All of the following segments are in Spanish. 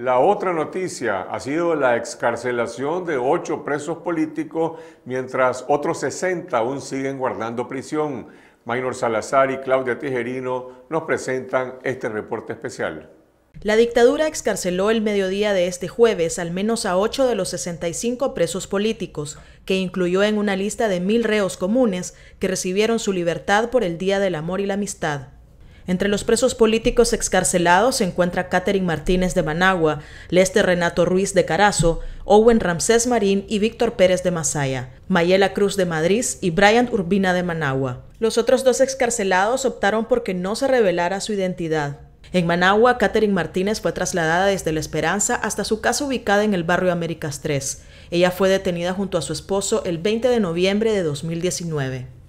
La otra noticia ha sido la excarcelación de ocho presos políticos, mientras otros 60 aún siguen guardando prisión. Maynor Salazar y Claudia Tijerino nos presentan este reporte especial. La dictadura excarceló el mediodía de este jueves al menos a ocho de los 65 presos políticos, que incluyó en una lista de mil reos comunes que recibieron su libertad por el Día del Amor y la Amistad. Entre los presos políticos excarcelados se encuentra Catherine Martínez de Managua, Lester Renato Ruiz de Carazo, Owen Ramsés Marín y Víctor Pérez de Masaya, Mayela Cruz de Madrid y Brian Urbina de Managua. Los otros dos excarcelados optaron por que no se revelara su identidad. En Managua, Catherine Martínez fue trasladada desde La Esperanza hasta su casa ubicada en el barrio Américas 3. Ella fue detenida junto a su esposo el 20 de noviembre de 2019.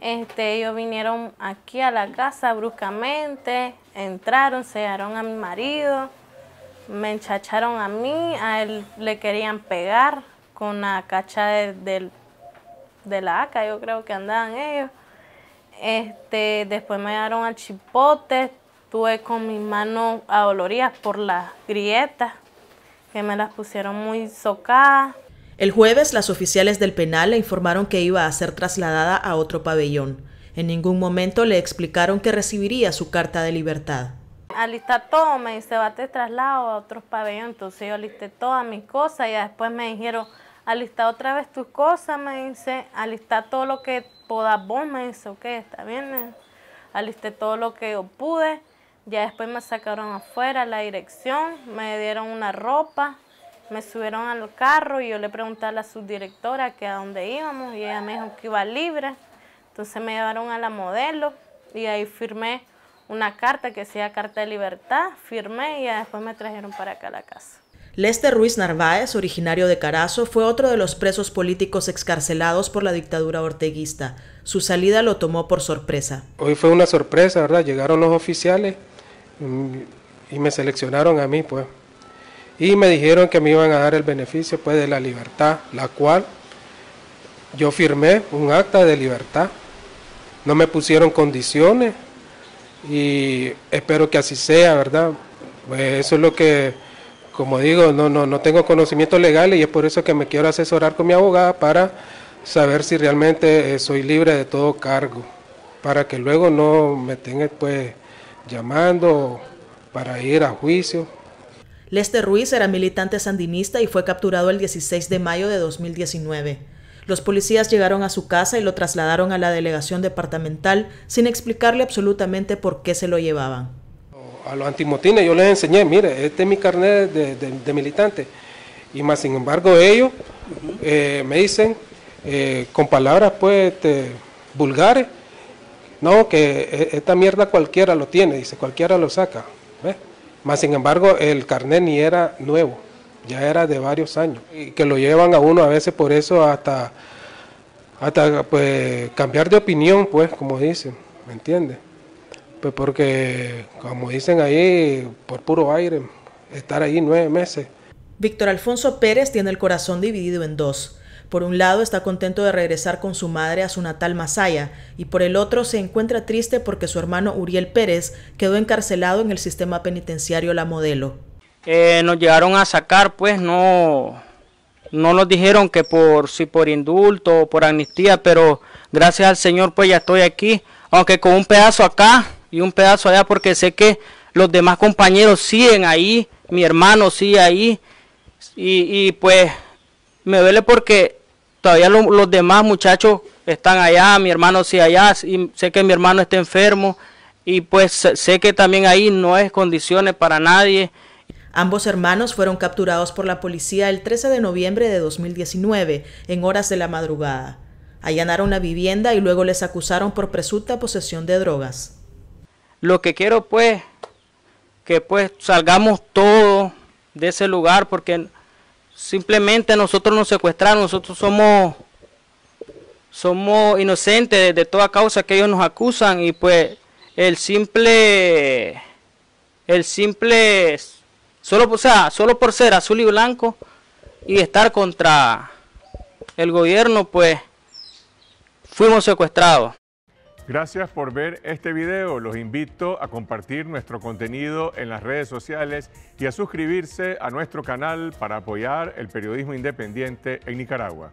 Este, ellos vinieron aquí a la casa bruscamente, entraron, llevaron a mi marido, me enchacharon a mí, a él le querían pegar con la cacha de, la ACA, yo creo que andaban ellos. Este, después me dieron al chipote, tuve con mis manos adoloridas por las grietas, que me las pusieron muy socadas. El jueves, las oficiales del penal le informaron que iba a ser trasladada a otro pabellón. En ningún momento le explicaron que recibiría su carta de libertad. Alisté todo, me dice, va te traslado a otro pabellón. Entonces yo alisté todas mis cosas y después me dijeron, alista otra vez tus cosas, me dice, alista todo lo que podas vos, me dice, ok, está bien, eh". alisté todo lo que yo pude. Ya después me sacaron afuera la dirección, me dieron una ropa, me subieron al carro y yo le pregunté a la subdirectora que a dónde íbamos y ella me dijo que iba libre. Entonces me llevaron a la modelo y ahí firmé una carta que decía carta de libertad, firmé y después me trajeron para acá a la casa. Lester Ruiz Narváez, originario de Carazo, fue otro de los presos políticos excarcelados por la dictadura orteguista. Su salida lo tomó por sorpresa. Hoy fue una sorpresa, ¿verdad? Llegaron los oficiales y me seleccionaron a mí, pues y me dijeron que me iban a dar el beneficio pues, de la libertad, la cual yo firmé un acta de libertad. No me pusieron condiciones y espero que así sea, ¿verdad? Pues eso es lo que, como digo, no, no, no tengo conocimientos legales y es por eso que me quiero asesorar con mi abogada para saber si realmente eh, soy libre de todo cargo, para que luego no me tengan pues llamando para ir a juicio. Lester Ruiz era militante sandinista y fue capturado el 16 de mayo de 2019. Los policías llegaron a su casa y lo trasladaron a la delegación departamental sin explicarle absolutamente por qué se lo llevaban. A los antimotines yo les enseñé, mire, este es mi carnet de, militante. Y más sin embargo ellos eh, me dicen eh, con palabras pues este, vulgares, no, que eh, esta mierda cualquiera lo tiene, dice, cualquiera lo saca. ¿ves? Más sin embargo, el carnet ni era nuevo, ya era de varios años. Y que lo llevan a uno a veces por eso hasta, hasta pues, cambiar de opinión, pues, como dicen, ¿me entiendes? Pues porque, como dicen ahí, por puro aire, estar ahí nueve meses. Víctor Alfonso Pérez tiene el corazón dividido en dos. Por un lado está contento de regresar con su madre a su natal Masaya y por el otro se encuentra triste porque su hermano Uriel Pérez quedó encarcelado en el sistema penitenciario La Modelo. Eh, nos llegaron a sacar, pues no, no nos dijeron que por si por indulto o por amnistía, pero gracias al Señor pues ya estoy aquí, aunque con un pedazo acá y un pedazo allá porque sé que los demás compañeros siguen ahí, mi hermano sigue ahí y, y pues me duele porque Todavía los demás muchachos están allá, mi hermano sí allá, y sé que mi hermano está enfermo y pues sé que también ahí no es condiciones para nadie. Ambos hermanos fueron capturados por la policía el 13 de noviembre de 2019, en horas de la madrugada. Allanaron la vivienda y luego les acusaron por presunta posesión de drogas. Lo que quiero pues, que pues salgamos todos de ese lugar porque Simplemente nosotros nos secuestraron, nosotros somos, somos inocentes de, toda causa que ellos nos acusan y pues el simple, el simple, solo, o sea, solo por ser azul y blanco y estar contra el gobierno, pues fuimos secuestrados. Gracias por ver este video. Los invito a compartir nuestro contenido en las redes sociales y a suscribirse a nuestro canal para apoyar el periodismo independiente en Nicaragua.